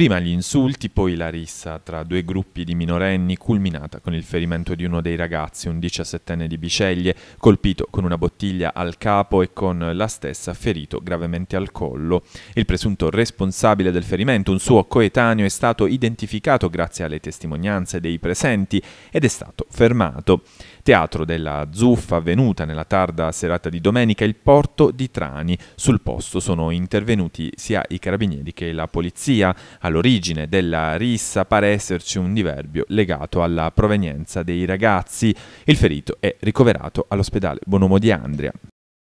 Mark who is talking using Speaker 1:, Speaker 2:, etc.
Speaker 1: Prima gli insulti, poi la rissa tra due gruppi di minorenni, culminata con il ferimento di uno dei ragazzi, un 17enne di Biceglie, colpito con una bottiglia al capo e con la stessa ferito gravemente al collo. Il presunto responsabile del ferimento, un suo coetaneo, è stato identificato grazie alle testimonianze dei presenti ed è stato fermato. Teatro della zuffa avvenuta nella tarda serata di domenica il porto di Trani. Sul posto sono intervenuti sia i carabinieri che la polizia. All'origine della rissa pare esserci un diverbio legato alla provenienza dei ragazzi. Il ferito è ricoverato all'ospedale Bonomo di Andria.